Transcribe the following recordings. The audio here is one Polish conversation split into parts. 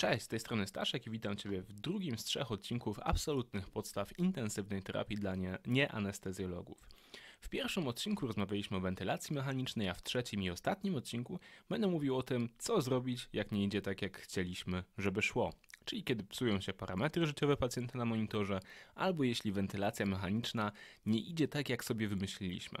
Cześć, z tej strony Staszek i witam Ciebie w drugim z trzech odcinków absolutnych podstaw intensywnej terapii dla nie, nieanestezjologów. W pierwszym odcinku rozmawialiśmy o wentylacji mechanicznej, a w trzecim i ostatnim odcinku będę mówił o tym, co zrobić, jak nie idzie tak, jak chcieliśmy, żeby szło. Czyli kiedy psują się parametry życiowe pacjenta na monitorze, albo jeśli wentylacja mechaniczna nie idzie tak, jak sobie wymyśliliśmy.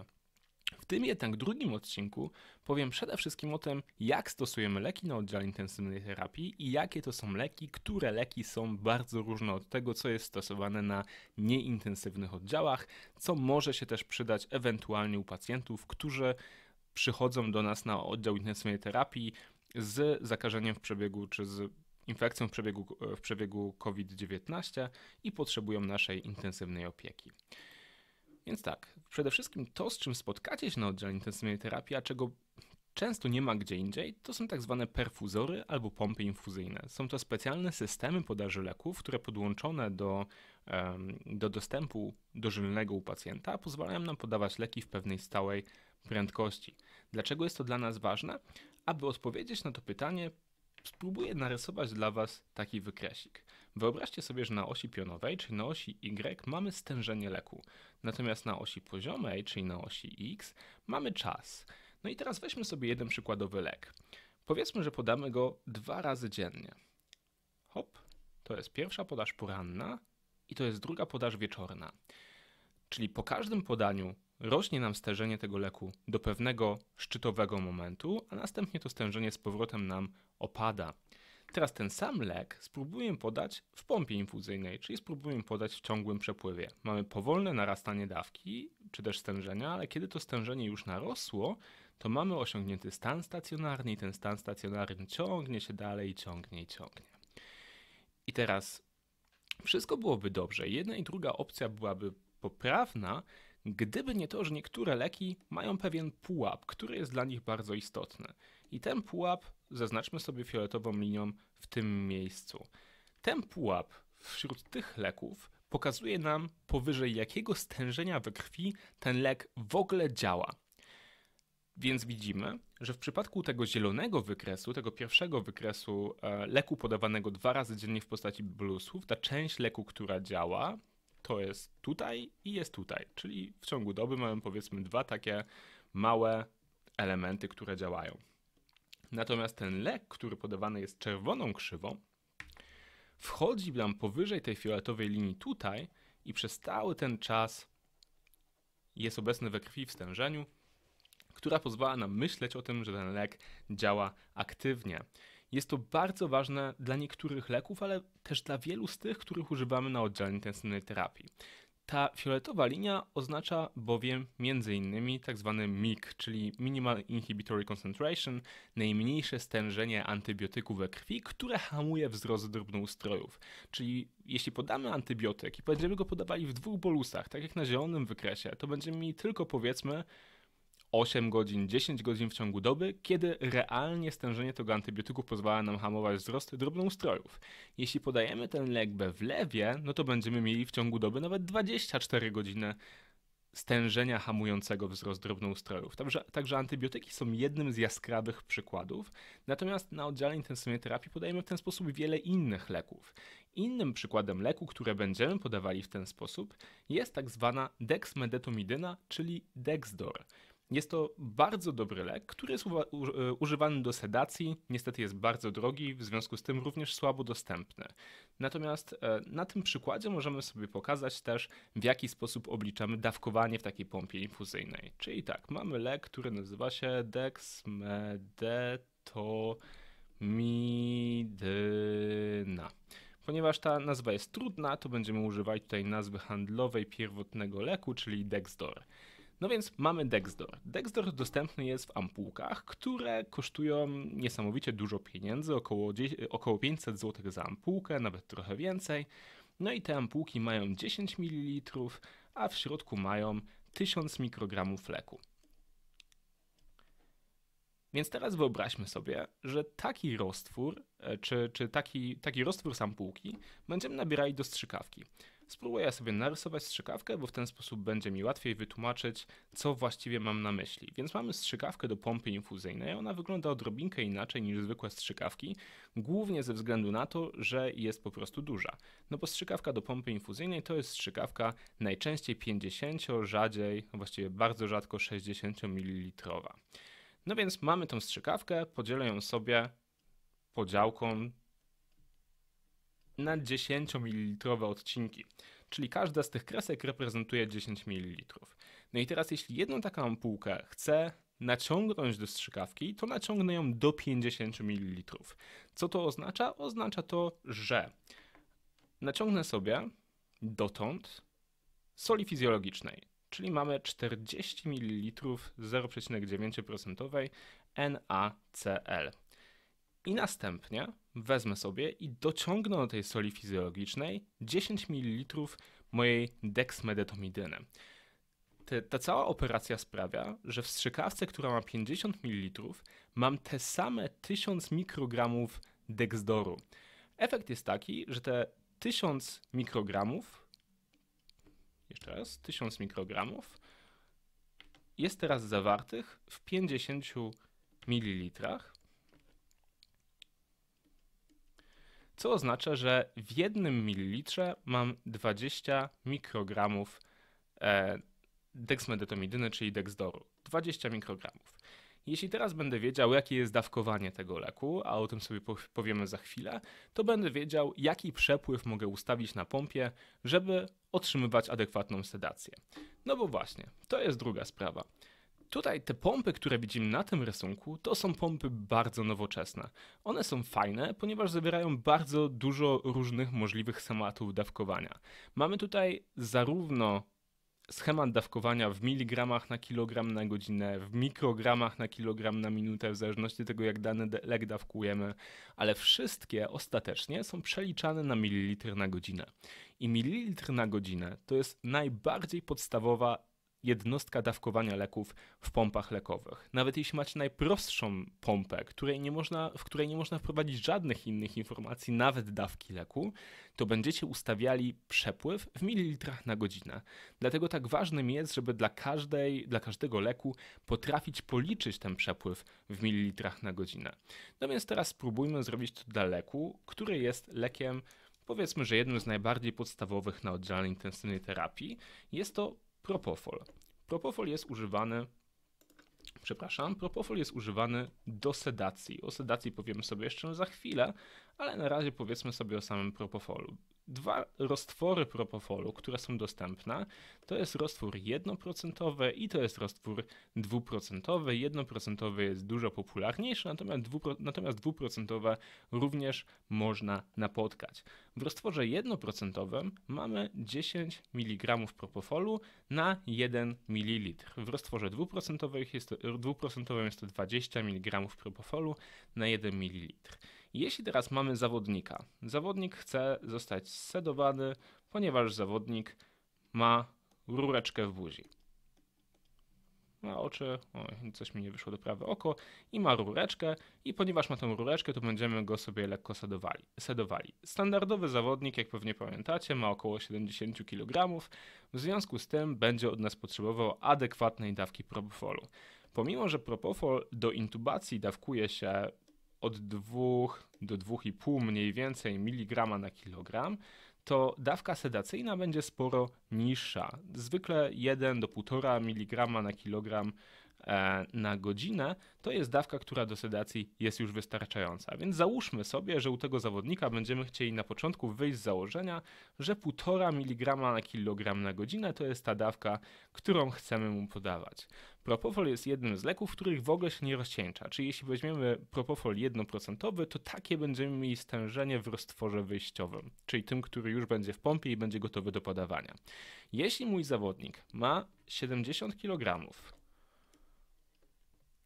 W tym jednak drugim odcinku powiem przede wszystkim o tym, jak stosujemy leki na oddziale intensywnej terapii i jakie to są leki, które leki są bardzo różne od tego, co jest stosowane na nieintensywnych oddziałach, co może się też przydać ewentualnie u pacjentów, którzy przychodzą do nas na oddział intensywnej terapii z zakażeniem w przebiegu czy z infekcją w przebiegu, w przebiegu COVID-19 i potrzebują naszej intensywnej opieki. Więc tak, przede wszystkim to, z czym spotkacie się na oddziale intensywnej terapii, a czego często nie ma gdzie indziej, to są tak zwane perfuzory albo pompy infuzyjne. Są to specjalne systemy podaży leków, które podłączone do, do dostępu dożylnego u pacjenta pozwalają nam podawać leki w pewnej stałej prędkości. Dlaczego jest to dla nas ważne? Aby odpowiedzieć na to pytanie, spróbuję narysować dla Was taki wykresik. Wyobraźcie sobie, że na osi pionowej, czyli na osi Y, mamy stężenie leku, natomiast na osi poziomej, czyli na osi X, mamy czas. No i teraz weźmy sobie jeden przykładowy lek. Powiedzmy, że podamy go dwa razy dziennie. Hop, to jest pierwsza podaż poranna i to jest druga podaż wieczorna. Czyli po każdym podaniu rośnie nam stężenie tego leku do pewnego szczytowego momentu, a następnie to stężenie z powrotem nam opada. Teraz ten sam lek spróbuję podać w pompie infuzyjnej, czyli spróbuję podać w ciągłym przepływie. Mamy powolne narastanie dawki, czy też stężenia, ale kiedy to stężenie już narosło, to mamy osiągnięty stan stacjonarny i ten stan stacjonarny ciągnie się dalej, ciągnie i ciągnie. I teraz wszystko byłoby dobrze. Jedna i druga opcja byłaby poprawna, gdyby nie to, że niektóre leki mają pewien pułap, który jest dla nich bardzo istotny. I ten pułap zaznaczmy sobie fioletową linią w tym miejscu. Ten pułap wśród tych leków pokazuje nam powyżej jakiego stężenia we krwi ten lek w ogóle działa. Więc widzimy, że w przypadku tego zielonego wykresu, tego pierwszego wykresu e, leku podawanego dwa razy dziennie w postaci bluesów, ta część leku, która działa, to jest tutaj i jest tutaj. Czyli w ciągu doby mamy powiedzmy dwa takie małe elementy, które działają. Natomiast ten lek, który podawany jest czerwoną krzywą, wchodzi nam powyżej tej fioletowej linii tutaj i przez cały ten czas jest obecny we krwi w stężeniu, która pozwala nam myśleć o tym, że ten lek działa aktywnie. Jest to bardzo ważne dla niektórych leków, ale też dla wielu z tych, których używamy na oddziale intensywnej terapii. Ta fioletowa linia oznacza bowiem m.in. tzw. MIG, czyli Minimal Inhibitory Concentration, najmniejsze stężenie antybiotyku we krwi, które hamuje wzrost drobnoustrojów. Czyli jeśli podamy antybiotyk i będziemy go podawali w dwóch bolusach, tak jak na zielonym wykresie, to będziemy mieli tylko powiedzmy 8 godzin, 10 godzin w ciągu doby, kiedy realnie stężenie tego antybiotyku pozwala nam hamować wzrost drobnoustrojów. Jeśli podajemy ten lek w lewie, no to będziemy mieli w ciągu doby nawet 24 godziny stężenia hamującego wzrost drobnoustrojów. Także, także antybiotyki są jednym z jaskrawych przykładów, natomiast na oddziale intensywnej terapii podajemy w ten sposób wiele innych leków. Innym przykładem leku, które będziemy podawali w ten sposób jest tak zwana dexmedetomidyna, czyli Dexdor. Jest to bardzo dobry lek, który jest e, używany do sedacji, niestety jest bardzo drogi, w związku z tym również słabo dostępny. Natomiast e, na tym przykładzie możemy sobie pokazać też, w jaki sposób obliczamy dawkowanie w takiej pompie infuzyjnej. Czyli tak, mamy lek, który nazywa się dexmedetomidyna. Ponieważ ta nazwa jest trudna, to będziemy używać tutaj nazwy handlowej pierwotnego leku, czyli Dexdor. No więc mamy Dexdor. Dexdor dostępny jest w ampułkach, które kosztują niesamowicie dużo pieniędzy, około, około 500 zł za ampułkę, nawet trochę więcej. No i te ampułki mają 10 ml, a w środku mają 1000 mikrogramów leku. Więc teraz wyobraźmy sobie, że taki roztwór, e, czy, czy taki, taki roztwór sampułki będziemy nabierali do strzykawki. Spróbuję sobie narysować strzykawkę, bo w ten sposób będzie mi łatwiej wytłumaczyć, co właściwie mam na myśli. Więc mamy strzykawkę do pompy infuzyjnej. Ona wygląda odrobinkę inaczej niż zwykłe strzykawki, głównie ze względu na to, że jest po prostu duża. No bo strzykawka do pompy infuzyjnej to jest strzykawka najczęściej 50, rzadziej, właściwie bardzo rzadko 60 ml. No więc mamy tą strzykawkę, podzielę ją sobie podziałką na 10 ml odcinki. Czyli każda z tych kresek reprezentuje 10 ml. No i teraz, jeśli jedną taką ampułkę chcę naciągnąć do strzykawki, to naciągnę ją do 50 ml. Co to oznacza? Oznacza to, że naciągnę sobie dotąd soli fizjologicznej, czyli mamy 40 ml 0,9% NaCl i następnie wezmę sobie i dociągnę do tej soli fizjologicznej 10 ml mojej dexmedetomidyny. Te, ta cała operacja sprawia, że w strzykawce, która ma 50 ml, mam te same 1000 mikrogramów dexdoru. Efekt jest taki, że te 1000 mikrogramów, jeszcze raz, 1000 mikrogramów jest teraz zawartych w 50 ml co oznacza, że w jednym mililitrze mam 20 mikrogramów e, czyli dexdoru. 20 mikrogramów. Jeśli teraz będę wiedział, jakie jest dawkowanie tego leku, a o tym sobie powiemy za chwilę, to będę wiedział, jaki przepływ mogę ustawić na pompie, żeby otrzymywać adekwatną sedację. No bo właśnie, to jest druga sprawa. Tutaj te pompy, które widzimy na tym rysunku, to są pompy bardzo nowoczesne. One są fajne, ponieważ zawierają bardzo dużo różnych możliwych schematów dawkowania. Mamy tutaj zarówno schemat dawkowania w miligramach na kilogram na godzinę, w mikrogramach na kilogram na minutę, w zależności od tego, jak dany lek dawkujemy, ale wszystkie ostatecznie są przeliczane na mililitr na godzinę. I mililitr na godzinę to jest najbardziej podstawowa jednostka dawkowania leków w pompach lekowych. Nawet jeśli macie najprostszą pompę, której nie można, w której nie można wprowadzić żadnych innych informacji, nawet dawki leku, to będziecie ustawiali przepływ w mililitrach na godzinę. Dlatego tak ważnym jest, żeby dla, każdej, dla każdego leku potrafić policzyć ten przepływ w mililitrach na godzinę. No więc teraz spróbujmy zrobić to dla leku, który jest lekiem powiedzmy, że jednym z najbardziej podstawowych na oddziale intensywnej terapii. Jest to propofol. Propofol jest używany, przepraszam, propofol jest używany do sedacji. O sedacji powiemy sobie jeszcze za chwilę, ale na razie powiedzmy sobie o samym propofolu. Dwa roztwory propofolu, które są dostępne, to jest roztwór jednoprocentowy i to jest roztwór dwuprocentowy. Jednoprocentowy jest dużo popularniejszy, natomiast, dwupro, natomiast również można napotkać. W roztworze jednoprocentowym mamy 10 mg propofolu na 1 ml. W roztworze dwuprocentowym jest, 2% jest to 20 mg propofolu na 1 ml. Jeśli teraz mamy zawodnika, zawodnik chce zostać sedowany, ponieważ zawodnik ma rureczkę w buzi. Ma oczy, oj, coś mi nie wyszło do prawe oko, i ma rureczkę, i ponieważ ma tą rureczkę, to będziemy go sobie lekko sedowali. sedowali. Standardowy zawodnik, jak pewnie pamiętacie, ma około 70 kg, w związku z tym będzie od nas potrzebował adekwatnej dawki propofolu. Pomimo, że propofol do intubacji dawkuje się od 2 do 2,5 mniej więcej miligrama na kilogram, to dawka sedacyjna będzie sporo niższa. Zwykle 1 do 1,5 mg na kilogram e, na godzinę, to jest dawka, która do sedacji jest już wystarczająca. Więc załóżmy sobie, że u tego zawodnika będziemy chcieli na początku wyjść z założenia, że 1,5 mg na kilogram na godzinę to jest ta dawka, którą chcemy mu podawać. Propofol jest jednym z leków, których w ogóle się nie rozcieńcza. Czyli jeśli weźmiemy propofol 1%, to takie będziemy mieli stężenie w roztworze wyjściowym, czyli tym, który już będzie w pompie i będzie gotowy do podawania. Jeśli mój zawodnik ma 70 kg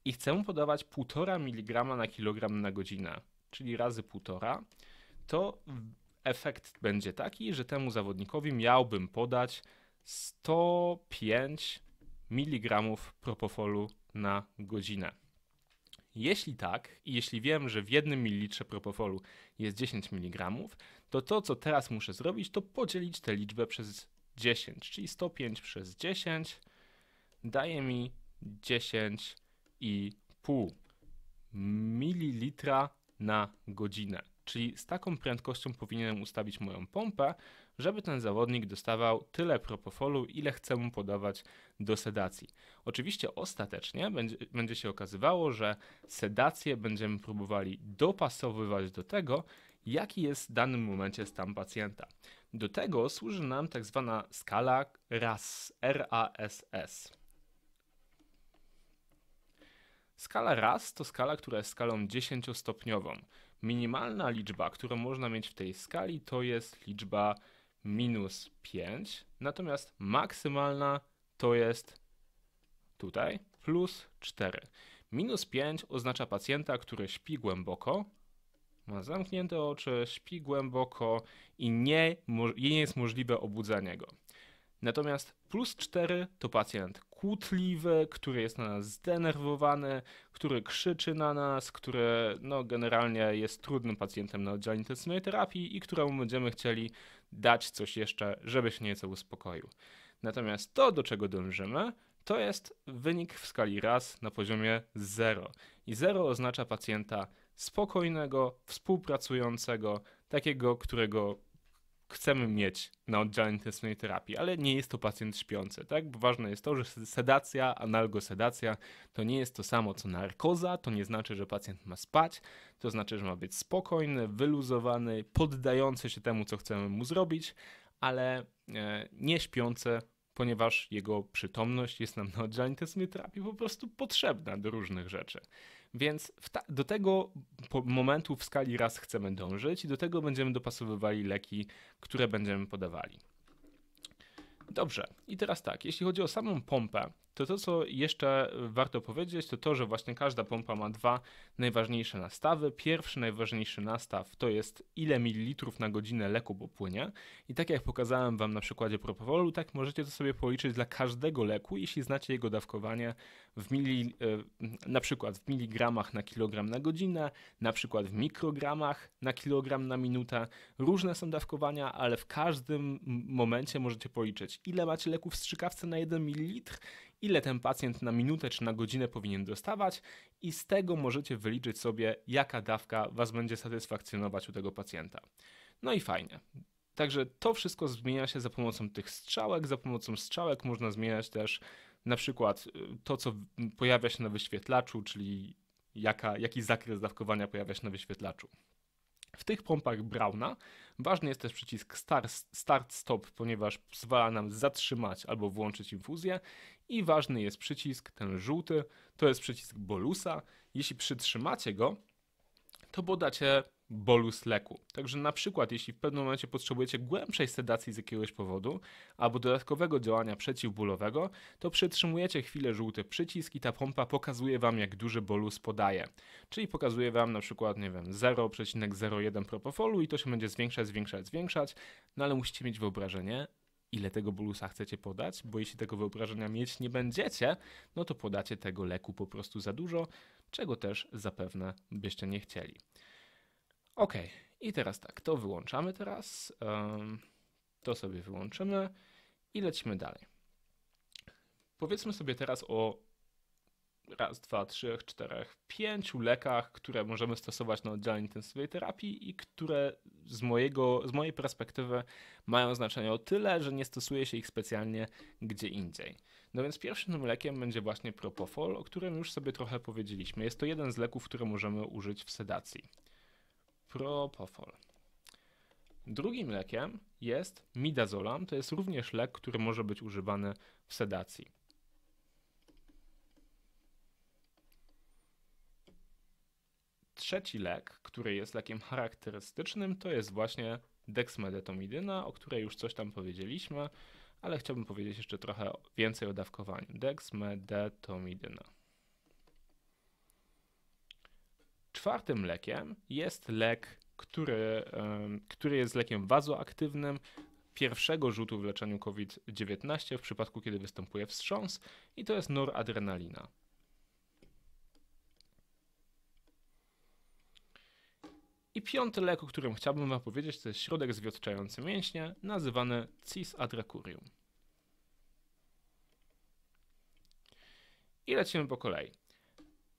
i chcę mu podawać 1,5 mg na kilogram na godzinę, czyli razy 1,5, to efekt będzie taki, że temu zawodnikowi miałbym podać 105 mg propofolu na godzinę. Jeśli tak, i jeśli wiem, że w jednym mililitrze propofolu jest 10 mg, to to, co teraz muszę zrobić, to podzielić tę liczbę przez 10, czyli 105 przez 10 daje mi 10,5 mililitra na godzinę. Czyli z taką prędkością powinienem ustawić moją pompę, żeby ten zawodnik dostawał tyle propofolu, ile chcę mu podawać do sedacji. Oczywiście ostatecznie będzie, będzie się okazywało, że sedację będziemy próbowali dopasowywać do tego, jaki jest w danym momencie stan pacjenta. Do tego służy nam tak zwana skala RAS, RASS. Skala RAS to skala, która jest skalą dziesięciostopniową. Minimalna liczba, którą można mieć w tej skali, to jest liczba minus 5, natomiast maksymalna to jest tutaj plus 4. Minus 5 oznacza pacjenta, który śpi głęboko, ma zamknięte oczy, śpi głęboko i nie, nie jest możliwe obudzenie go. Natomiast plus 4 to pacjent kłótliwy, który jest na nas zdenerwowany, który krzyczy na nas, który no, generalnie jest trudnym pacjentem na oddziale intensywnej terapii i któremu będziemy chcieli dać coś jeszcze, żeby się nieco uspokoił. Natomiast to, do czego dążymy, to jest wynik w skali raz na poziomie 0. I 0 oznacza pacjenta spokojnego, współpracującego, takiego, którego chcemy mieć na oddziale intensywnej terapii, ale nie jest to pacjent śpiący, tak? Bo ważne jest to, że sedacja, analgosedacja to nie jest to samo co narkoza, to nie znaczy, że pacjent ma spać, to znaczy, że ma być spokojny, wyluzowany, poddający się temu, co chcemy mu zrobić, ale e, nie śpiący, ponieważ jego przytomność jest nam na oddziale intensywnej terapii po prostu potrzebna do różnych rzeczy. Więc ta, do tego momentu w skali raz chcemy dążyć i do tego będziemy dopasowywali leki, które będziemy podawali. Dobrze, i teraz tak, jeśli chodzi o samą pompę, to to, co jeszcze warto powiedzieć, to to, że właśnie każda pompa ma dwa najważniejsze nastawy. Pierwszy najważniejszy nastaw to jest ile mililitrów na godzinę leku popłynie. I tak jak pokazałem Wam na przykładzie propofolu, tak możecie to sobie policzyć dla każdego leku, jeśli znacie jego dawkowanie w mili, e, na przykład w miligramach na kilogram na godzinę, na przykład w mikrogramach na kilogram na minutę. Różne są dawkowania, ale w każdym momencie możecie policzyć, ile macie leku w strzykawce na 1 ml ile ten pacjent na minutę czy na godzinę powinien dostawać i z tego możecie wyliczyć sobie, jaka dawka Was będzie satysfakcjonować u tego pacjenta. No i fajnie. Także to wszystko zmienia się za pomocą tych strzałek. Za pomocą strzałek można zmieniać też na przykład y, to, co pojawia się na wyświetlaczu, czyli jaka, jaki zakres dawkowania pojawia się na wyświetlaczu. W tych pompach Brauna Ważny jest też przycisk Start-Stop, start, ponieważ pozwala nam zatrzymać albo włączyć infuzję. I ważny jest przycisk, ten żółty, to jest przycisk bolusa. Jeśli przytrzymacie go, to podacie bolus leku. Także na przykład, jeśli w pewnym momencie potrzebujecie głębszej sedacji z jakiegoś powodu albo dodatkowego działania przeciwbólowego, to przytrzymujecie chwilę żółty przycisk i ta pompa pokazuje Wam, jak duży bolus podaje. Czyli pokazuje Wam na przykład, nie wiem, 0,01 propofolu i to się będzie zwiększać, zwiększać, zwiększać, no ale musicie mieć wyobrażenie, ile tego bolusa chcecie podać, bo jeśli tego wyobrażenia mieć nie będziecie, no to podacie tego leku po prostu za dużo, czego też zapewne byście nie chcieli. Ok, i teraz tak, to wyłączamy teraz, to sobie wyłączymy i lecimy dalej. Powiedzmy sobie teraz o raz, dwa, trzech, czterech, pięciu lekach, które możemy stosować na oddziale intensywnej terapii i które z, mojego, z mojej perspektywy mają znaczenie o tyle, że nie stosuje się ich specjalnie gdzie indziej. No więc pierwszym lekiem będzie właśnie propofol, o którym już sobie trochę powiedzieliśmy. Jest to jeden z leków, które możemy użyć w sedacji propofol. Drugim lekiem jest midazolam. To jest również lek, który może być używany w sedacji. Trzeci lek, który jest lekiem charakterystycznym, to jest właśnie dexmedetomidyna, o której już coś tam powiedzieliśmy, ale chciałbym powiedzieć jeszcze trochę więcej o dawkowaniu. Dexmedetomidyna. Czwartym lekiem jest lek, który, który jest lekiem wazoaktywnym, pierwszego rzutu w leczeniu COVID-19 w przypadku, kiedy występuje wstrząs, i to jest noradrenalina. I piąty lek, o którym chciałbym Wam powiedzieć, to jest środek zwiotczający mięśnie, nazywany cisadrakurium. I lecimy po kolei.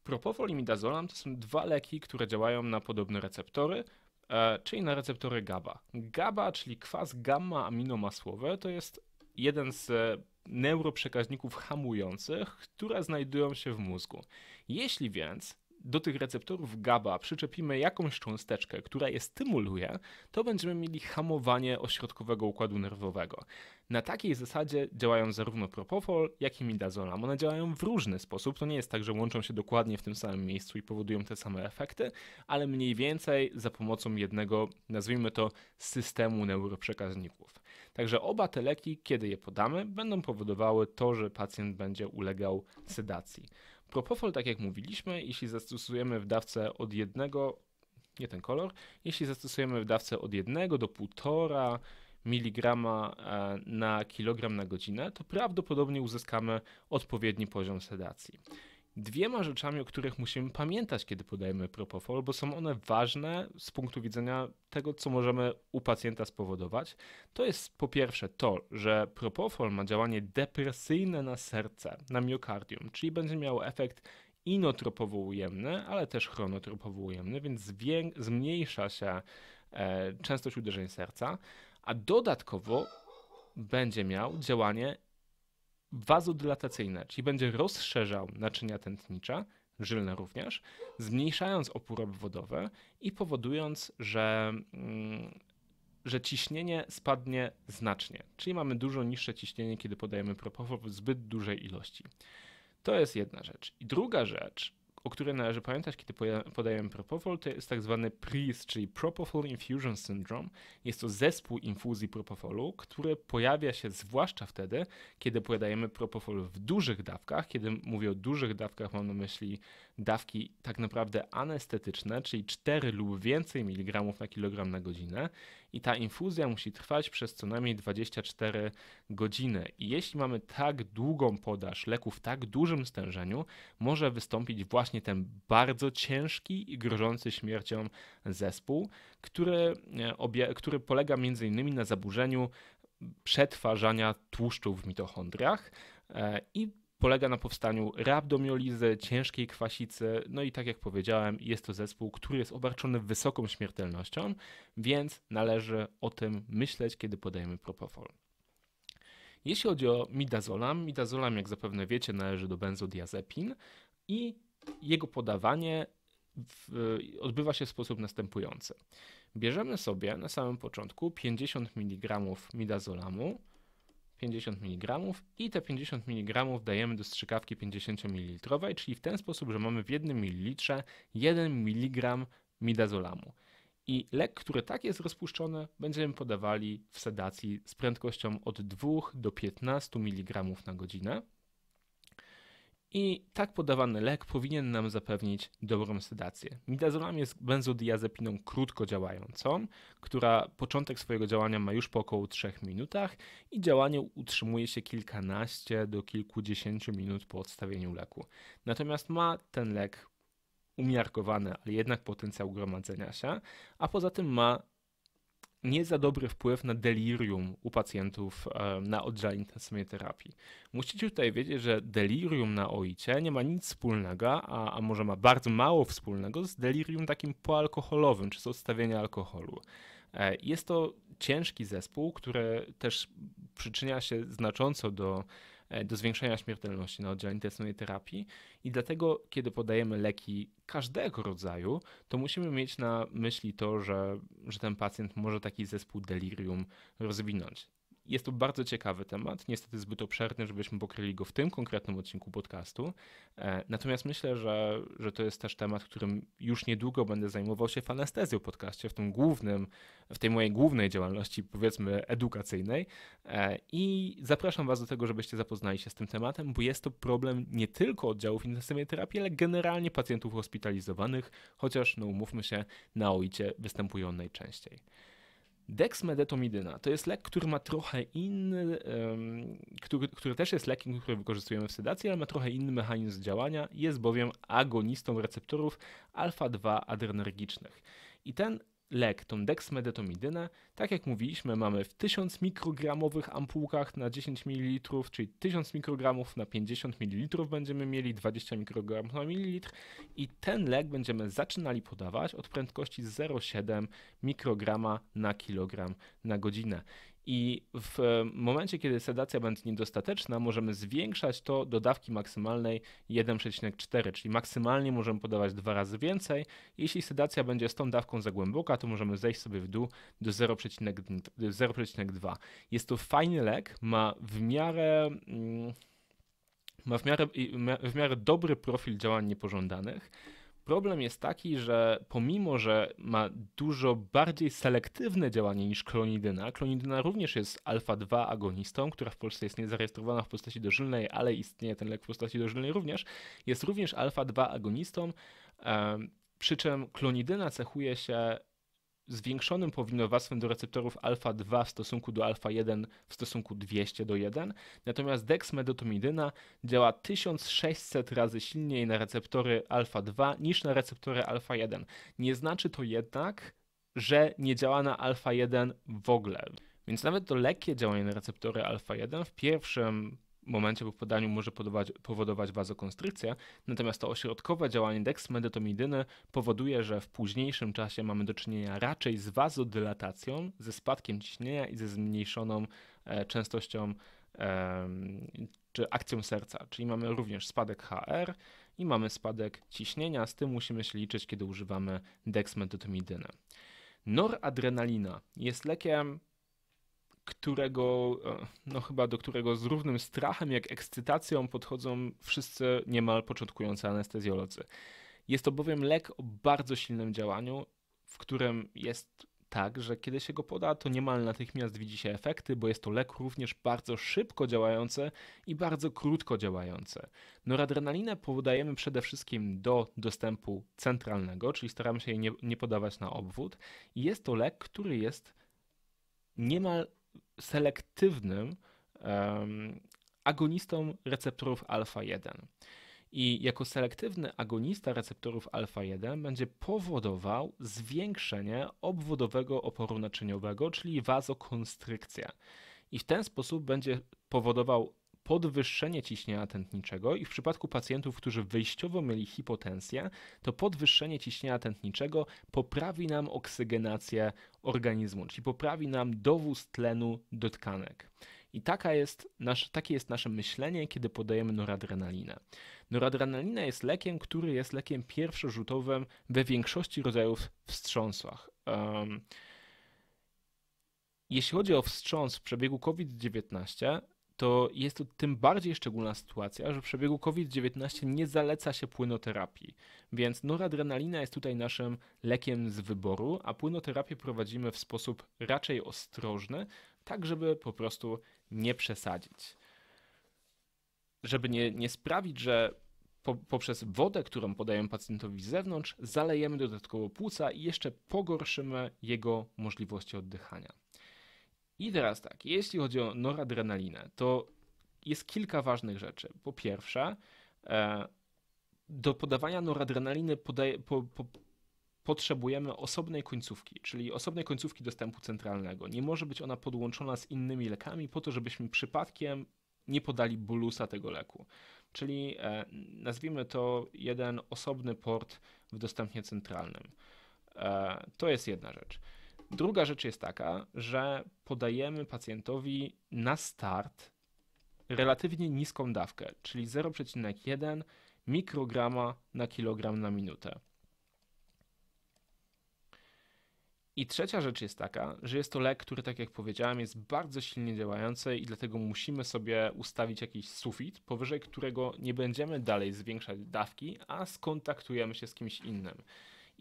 Propofol i midazolam to są dwa leki, które działają na podobne receptory, e, czyli na receptory GABA. GABA, czyli kwas gamma-aminomasłowy, to jest jeden z e, neuroprzekaźników hamujących, które znajdują się w mózgu. Jeśli więc do tych receptorów GABA przyczepimy jakąś cząsteczkę, która je stymuluje, to będziemy mieli hamowanie ośrodkowego układu nerwowego. Na takiej zasadzie działają zarówno propofol, jak i midazolam. One działają w różny sposób. To nie jest tak, że łączą się dokładnie w tym samym miejscu i powodują te same efekty, ale mniej więcej za pomocą jednego, nazwijmy to, systemu neuroprzekaźników. Także oba te leki, kiedy je podamy, będą powodowały to, że pacjent będzie ulegał sedacji. Propofol, tak jak mówiliśmy, jeśli zastosujemy w dawce od jednego, nie ten kolor, jeśli zastosujemy w dawce od 1 do 1,5 mg e, na kilogram na godzinę, to prawdopodobnie uzyskamy odpowiedni poziom sedacji dwiema rzeczami, o których musimy pamiętać, kiedy podajemy propofol, bo są one ważne z punktu widzenia tego, co możemy u pacjenta spowodować. To jest po pierwsze to, że propofol ma działanie depresyjne na serce, na miokardium, czyli będzie miało efekt inotropowo-ujemny, ale też chronotropowo-ujemny, więc zmniejsza się e, częstość uderzeń serca, a dodatkowo będzie miał działanie wazodylatacyjne, czyli będzie rozszerzał naczynia tętnicze, żylne również, zmniejszając opór obwodowy i powodując, że, mm, że ciśnienie spadnie znacznie. Czyli mamy dużo niższe ciśnienie, kiedy podajemy propofol w zbyt dużej ilości. To jest jedna rzecz. I druga rzecz o której należy pamiętać, kiedy podajemy propofol, to jest tak zwany PRIS, czyli Propofol Infusion Syndrome. Jest to zespół infuzji propofolu, który pojawia się zwłaszcza wtedy, kiedy podajemy propofol w dużych dawkach. Kiedy mówię o dużych dawkach, mam na myśli dawki tak naprawdę anestetyczne, czyli 4 lub więcej mg na kilogram na godzinę i ta infuzja musi trwać przez co najmniej 24 godziny. I jeśli mamy tak długą podaż leku w tak dużym stężeniu, może wystąpić właśnie ten bardzo ciężki i grożący śmiercią zespół, który, e, który polega m.in. na zaburzeniu przetwarzania tłuszczu w mitochondriach e, i polega na powstaniu rhabdomiolizy, ciężkiej kwasicy. No i tak jak powiedziałem, jest to zespół, który jest obarczony wysoką śmiertelnością, więc należy o tym myśleć, kiedy podajemy propofol. Jeśli chodzi o midazolam, midazolam, jak zapewne wiecie, należy do benzodiazepin i jego podawanie w, e, odbywa się w sposób następujący. Bierzemy sobie na samym początku 50 mg midazolamu, 50 mg i te 50 mg dajemy do strzykawki 50 ml, czyli w ten sposób, że mamy w jednym mililitrze 1 mg midazolamu. I lek, który tak jest rozpuszczony, będziemy podawali w sedacji z prędkością od 2 do 15 mg na godzinę. I tak podawany lek powinien nam zapewnić dobrą sedację. Midazolam jest benzodiazepiną krótko działającą, która początek swojego działania ma już po około 3 minutach i działanie utrzymuje się kilkanaście do kilkudziesięciu minut po odstawieniu leku. Natomiast ma ten lek umiarkowane, ale jednak potencjał gromadzenia się, a poza tym ma nie za dobry wpływ na delirium u pacjentów na oddziale intensywnej terapii. Musicie tutaj wiedzieć, że delirium na oicie nie ma nic wspólnego, a, a może ma bardzo mało wspólnego z delirium takim poalkoholowym, czy z odstawienia alkoholu. E, jest to ciężki zespół, który też przyczynia się znacząco do E, do zwiększenia śmiertelności na oddziale intensywnej terapii i dlatego, kiedy podajemy leki każdego rodzaju, to musimy mieć na myśli to, że, że ten pacjent może taki zespół delirium rozwinąć. Jest to bardzo ciekawy temat, niestety zbyt obszerny, żebyśmy pokryli go w tym konkretnym odcinku podcastu. E, natomiast myślę, że, że to jest też temat, którym już niedługo będę zajmował się w anestezją podcaście, w tym głównym, w tej mojej głównej działalności, powiedzmy edukacyjnej. E, I zapraszam Was do tego, żebyście zapoznali się z tym tematem, bo jest to problem nie tylko oddziałów intensywnej terapii, ale generalnie pacjentów hospitalizowanych, chociaż, no umówmy się, na ojcie występują najczęściej. Dexmedetomidyna. to jest lek, który ma trochę inny, który, który też jest lekiem, który wykorzystujemy w sedacji, ale ma trochę inny mechanizm działania, jest bowiem agonistą receptorów alfa-2 adrenergicznych. I ten lek, tą dexmedetomidynę, tak jak mówiliśmy, mamy w 1000 mikrogramowych ampułkach na 10 ml, czyli 1000 mikrogramów na 50 ml będziemy mieli 20 mikrogramów na mililitr i ten lek będziemy zaczynali podawać od prędkości 0,7 mikrograma na kilogram na godzinę. I w e, momencie, kiedy sedacja będzie niedostateczna, możemy zwiększać to do dawki maksymalnej 1,4, czyli maksymalnie możemy podawać dwa razy więcej. Jeśli sedacja będzie z tą dawką za głęboka, to możemy zejść sobie w dół do 0,2. Jest to fajny lek, ma w miarę. Mm, ma w miarę, w miarę dobry profil działań niepożądanych Problem jest taki, że pomimo, że ma dużo bardziej selektywne działanie niż klonidyna, klonidyna również jest alfa-2 agonistą, która w Polsce jest niezarejestrowana w postaci dożylnej, ale istnieje ten lek w postaci dożylnej również, jest również alfa-2 agonistą, przy czym klonidyna cechuje się zwiększonym powinowactwem do receptorów alfa 2 w stosunku do alfa 1 w stosunku 200 do 1, natomiast dexmedetomidyna działa 1600 razy silniej na receptory alfa 2 niż na receptory alfa 1. Nie znaczy to jednak, że nie działa na alfa 1 w ogóle. Więc nawet to lekkie działanie na receptory alfa 1 w pierwszym momencie po podaniu może powodować, powodować wazokonstrykcję, natomiast to ośrodkowe działanie dexmedetomidyny powoduje, że w późniejszym czasie mamy do czynienia raczej z wazodylatacją, ze spadkiem ciśnienia i ze zmniejszoną e, częstością e, czy akcją serca, czyli mamy również spadek HR i mamy spadek ciśnienia, z tym musimy się liczyć, kiedy używamy dexmedetomidyny. Noradrenalina jest lekiem którego, e, no chyba do którego z równym strachem jak ekscytacją podchodzą wszyscy niemal początkujący anestezjolodzy. Jest to bowiem lek o bardzo silnym działaniu, w którym jest tak, że kiedy się go poda, to niemal natychmiast widzi się efekty, bo jest to lek również bardzo szybko działający i bardzo krótko działający. Noradrenalinę podajemy przede wszystkim do dostępu centralnego, czyli staramy się jej nie, nie podawać na obwód. I jest to lek, który jest niemal selektywnym agonistą receptorów alfa-1. I jako selektywny agonista receptorów alfa-1 będzie powodował zwiększenie obwodowego oporu naczyniowego, czyli wazokonstrykcję. I w ten sposób będzie powodował podwyższenie ciśnienia tętniczego i w przypadku pacjentów, którzy wyjściowo mieli hipotensję, to podwyższenie ciśnienia tętniczego poprawi nam oksygenację organizmu, czyli poprawi nam dowóz tlenu do tkanek. I taka jest nasz, takie jest nasze myślenie, kiedy podajemy noradrenalinę. Noradrenalina jest lekiem, który jest lekiem pierwszorzutowym we większości rodzajów wstrząsach. Um, jeśli chodzi o wstrząs w przebiegu COVID-19, to jest to tym bardziej szczególna sytuacja, że w przebiegu COVID-19 nie zaleca się płynoterapii. Więc noradrenalina jest tutaj naszym lekiem z wyboru, a płynoterapię prowadzimy w sposób raczej ostrożny, tak żeby po prostu nie przesadzić. Żeby nie, nie sprawić, że po, poprzez wodę, którą podajemy pacjentowi z zewnątrz, zalejemy dodatkowo płuca i jeszcze pogorszymy jego możliwości oddychania. I teraz tak, jeśli chodzi o noradrenalinę, to jest kilka ważnych rzeczy. Po pierwsze, e, do podawania noradrenaliny podaje, po, po, potrzebujemy osobnej końcówki, czyli osobnej końcówki dostępu centralnego. Nie może być ona podłączona z innymi lekami po to, żebyśmy przypadkiem nie podali bolusa tego leku. Czyli e, nazwijmy to jeden osobny port w dostępnie centralnym. E, to jest jedna rzecz. Druga rzecz jest taka, że podajemy pacjentowi na start relatywnie niską dawkę, czyli 0,1 mikrograma na kilogram na minutę. I trzecia rzecz jest taka, że jest to lek, który, tak jak powiedziałem, jest bardzo silnie działający i dlatego musimy sobie ustawić jakiś sufit, powyżej którego nie będziemy dalej zwiększać dawki, a skontaktujemy się z kimś innym.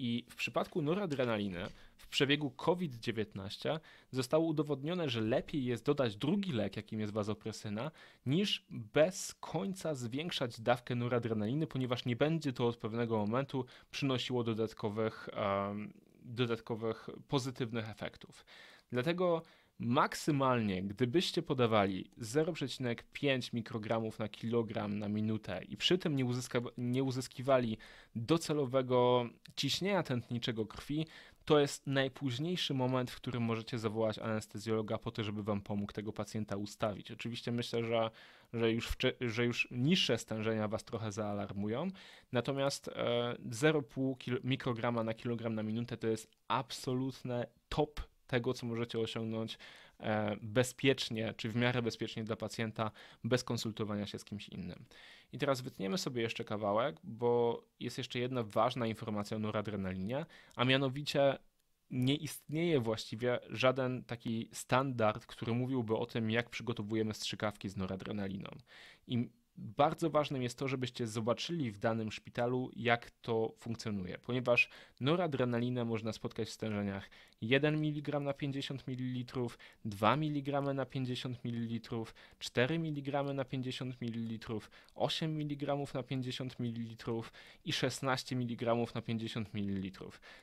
I w przypadku noradrenaliny w przebiegu COVID-19 zostało udowodnione, że lepiej jest dodać drugi lek, jakim jest wazopresyna, niż bez końca zwiększać dawkę noradrenaliny, ponieważ nie będzie to od pewnego momentu przynosiło dodatkowych, um, dodatkowych pozytywnych efektów. Dlatego Maksymalnie, gdybyście podawali 0,5 mikrogramów na kilogram na minutę i przy tym nie, uzyska, nie uzyskiwali docelowego ciśnienia tętniczego krwi, to jest najpóźniejszy moment, w którym możecie zawołać anestezjologa po to, żeby wam pomógł tego pacjenta ustawić. Oczywiście myślę, że, że, już, że już niższe stężenia was trochę zaalarmują, natomiast 0,5 e, mikrograma na kilogram na minutę to jest absolutne top tego, co możecie osiągnąć e, bezpiecznie, czy w miarę bezpiecznie dla pacjenta, bez konsultowania się z kimś innym. I teraz wytniemy sobie jeszcze kawałek, bo jest jeszcze jedna ważna informacja o noradrenalinie, a mianowicie nie istnieje właściwie żaden taki standard, który mówiłby o tym, jak przygotowujemy strzykawki z noradrenaliną. I bardzo ważnym jest to, żebyście zobaczyli w danym szpitalu, jak to funkcjonuje, ponieważ noradrenalinę można spotkać w stężeniach 1 mg na 50 ml, 2 mg na 50 ml, 4 mg na 50 ml, 8 mg na 50 ml i 16 mg na 50 ml.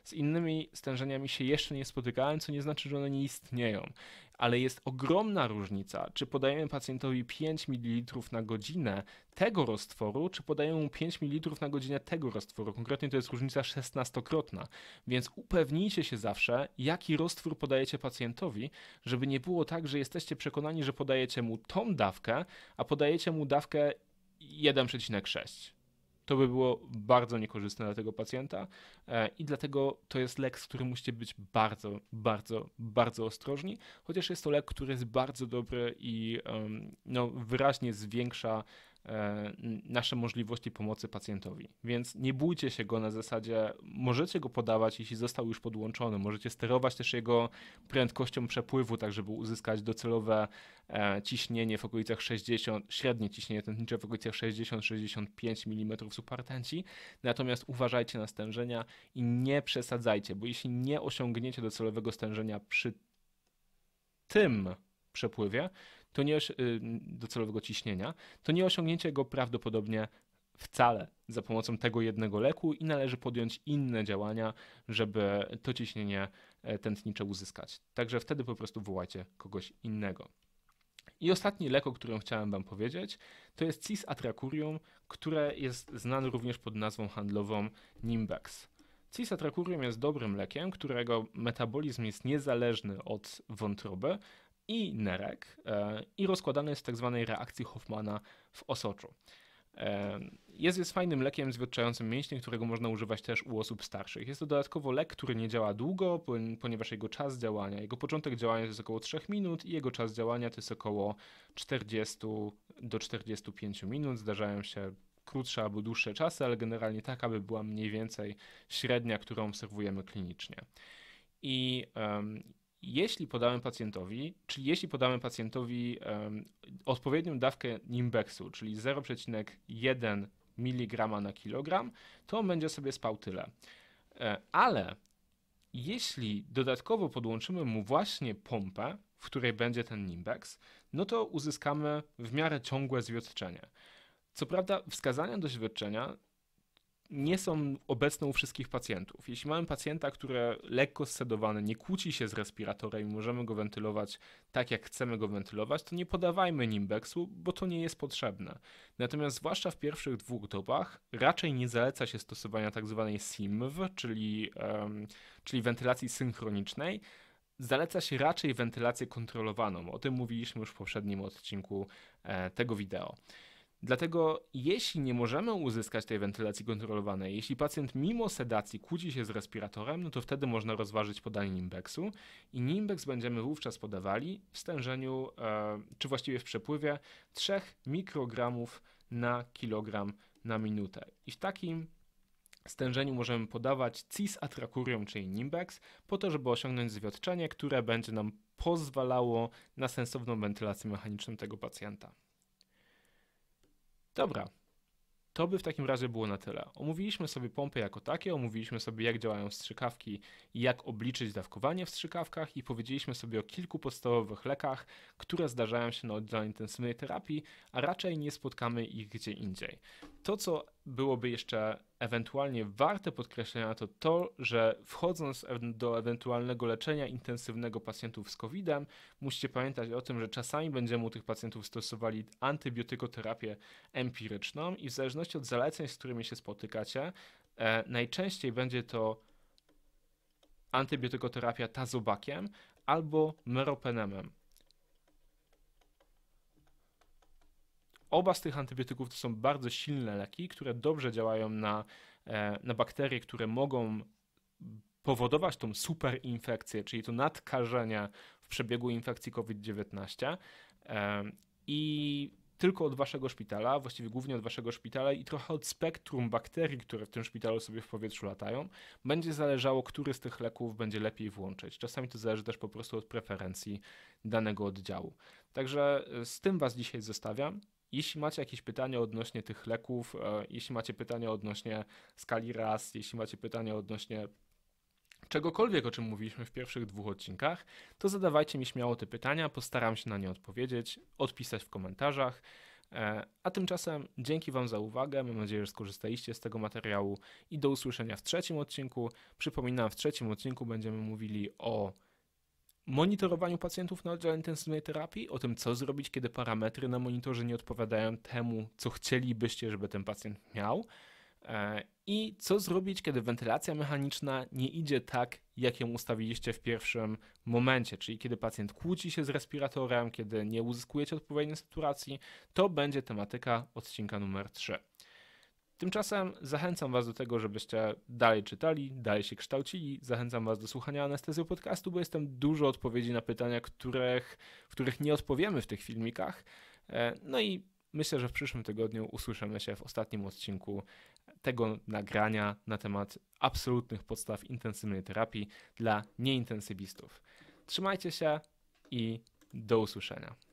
Z innymi stężeniami się jeszcze nie spotykałem, co nie znaczy, że one nie istnieją ale jest ogromna różnica, czy podajemy pacjentowi 5 ml na godzinę tego roztworu, czy podajemy mu 5 ml na godzinę tego roztworu. Konkretnie to jest różnica 16-krotna, więc upewnijcie się zawsze, jaki roztwór podajecie pacjentowi, żeby nie było tak, że jesteście przekonani, że podajecie mu tą dawkę, a podajecie mu dawkę 1,6 to by było bardzo niekorzystne dla tego pacjenta e, i dlatego to jest lek, z którym musicie być bardzo, bardzo, bardzo ostrożni, chociaż jest to lek, który jest bardzo dobry i no, wyraźnie zwiększa E, nasze możliwości pomocy pacjentowi. Więc nie bójcie się go na zasadzie, możecie go podawać, jeśli został już podłączony, możecie sterować też jego prędkością przepływu, tak żeby uzyskać docelowe e, ciśnienie w okolicach 60, średnie ciśnienie tętnicze w okolicach 60-65 mm supertenci. Natomiast uważajcie na stężenia i nie przesadzajcie, bo jeśli nie osiągniecie docelowego stężenia przy tym przepływie, to nie y, docelowego ciśnienia, to nie osiągniecie go prawdopodobnie wcale za pomocą tego jednego leku i należy podjąć inne działania, żeby to ciśnienie e, tętnicze uzyskać. Także wtedy po prostu wołajcie kogoś innego. I ostatni lek, o którym chciałem Wam powiedzieć, to jest Cis atracurium, które jest znane również pod nazwą handlową Nimbex. Cis atracurium jest dobrym lekiem, którego metabolizm jest niezależny od wątroby, i nerek e, i rozkładany jest w tak zwanej reakcji Hoffmana w osoczu. E, jest więc fajnym lekiem zwietrzającym mięśnie, którego można używać też u osób starszych. Jest to dodatkowo lek, który nie działa długo, ponieważ jego czas działania, jego początek działania to jest około 3 minut i jego czas działania to jest około 40 do 45 minut. Zdarzają się krótsze albo dłuższe czasy, ale generalnie tak, aby była mniej więcej średnia, którą obserwujemy klinicznie. I um, jeśli podamy pacjentowi, czyli jeśli podamy pacjentowi um, odpowiednią dawkę Nimbexu, czyli 0,1 mg na kilogram, to on będzie sobie spał tyle. E, ale jeśli dodatkowo podłączymy mu właśnie pompę, w której będzie ten Nimbex, no to uzyskamy w miarę ciągłe zwierczenie. Co prawda wskazania do świadczenia nie są obecne u wszystkich pacjentów. Jeśli mamy pacjenta, który lekko scedowany, nie kłóci się z respiratorem i możemy go wentylować tak, jak chcemy go wentylować, to nie podawajmy Nimbexu, bo to nie jest potrzebne. Natomiast zwłaszcza w pierwszych dwóch dobach raczej nie zaleca się stosowania tzw. Tak SIMW, czyli, um, czyli wentylacji synchronicznej, zaleca się raczej wentylację kontrolowaną. O tym mówiliśmy już w poprzednim odcinku e, tego wideo. Dlatego jeśli nie możemy uzyskać tej wentylacji kontrolowanej, jeśli pacjent mimo sedacji kłóci się z respiratorem, no to wtedy można rozważyć podanie Nimbexu i Nimbex będziemy wówczas podawali w stężeniu, e, czy właściwie w przepływie 3 mikrogramów na kilogram na minutę. I w takim stężeniu możemy podawać cis atrakurium, czyli Nimbex, po to, żeby osiągnąć zwiotczenie, które będzie nam pozwalało na sensowną wentylację mechaniczną tego pacjenta. Dobra, to by w takim razie było na tyle. Omówiliśmy sobie pompy jako takie, omówiliśmy sobie jak działają strzykawki i jak obliczyć dawkowanie w strzykawkach i powiedzieliśmy sobie o kilku podstawowych lekach, które zdarzają się na oddziale intensywnej terapii, a raczej nie spotkamy ich gdzie indziej. To, co byłoby jeszcze ewentualnie warte podkreślenia to to, że wchodząc do ewentualnego leczenia intensywnego pacjentów z COVID-em, musicie pamiętać o tym, że czasami będziemy u tych pacjentów stosowali antybiotykoterapię empiryczną i w zależności od zaleceń, z którymi się spotykacie, e, najczęściej będzie to antybiotykoterapia tazobakiem albo meropenemem. Oba z tych antybiotyków to są bardzo silne leki, które dobrze działają na, e, na bakterie, które mogą powodować tą superinfekcję, czyli to nadkażenie w przebiegu infekcji COVID-19. E, I tylko od waszego szpitala, właściwie głównie od waszego szpitala i trochę od spektrum bakterii, które w tym szpitalu sobie w powietrzu latają, będzie zależało, który z tych leków będzie lepiej włączyć. Czasami to zależy też po prostu od preferencji danego oddziału. Także e, z tym was dzisiaj zostawiam. Jeśli macie jakieś pytania odnośnie tych leków, e, jeśli macie pytania odnośnie skali ras, jeśli macie pytania odnośnie czegokolwiek, o czym mówiliśmy w pierwszych dwóch odcinkach, to zadawajcie mi śmiało te pytania, postaram się na nie odpowiedzieć, odpisać w komentarzach. E, a tymczasem dzięki Wam za uwagę. Mam nadzieję, że skorzystaliście z tego materiału i do usłyszenia w trzecim odcinku. Przypominam, w trzecim odcinku będziemy mówili o monitorowaniu pacjentów na oddziale intensywnej terapii, o tym, co zrobić, kiedy parametry na monitorze nie odpowiadają temu, co chcielibyście, żeby ten pacjent miał, e, i co zrobić, kiedy wentylacja mechaniczna nie idzie tak, jak ją ustawiliście w pierwszym momencie, czyli kiedy pacjent kłóci się z respiratorem, kiedy nie uzyskujecie odpowiedniej saturacji, to będzie tematyka odcinka numer 3. Tymczasem zachęcam Was do tego, żebyście dalej czytali, dalej się kształcili. Zachęcam Was do słuchania anestezji podcastu, bo jest tam dużo odpowiedzi na pytania, których, których nie odpowiemy w tych filmikach. E, no i myślę, że w przyszłym tygodniu usłyszymy się w ostatnim odcinku tego nagrania na temat absolutnych podstaw intensywnej terapii dla nieintensywistów. Trzymajcie się i do usłyszenia.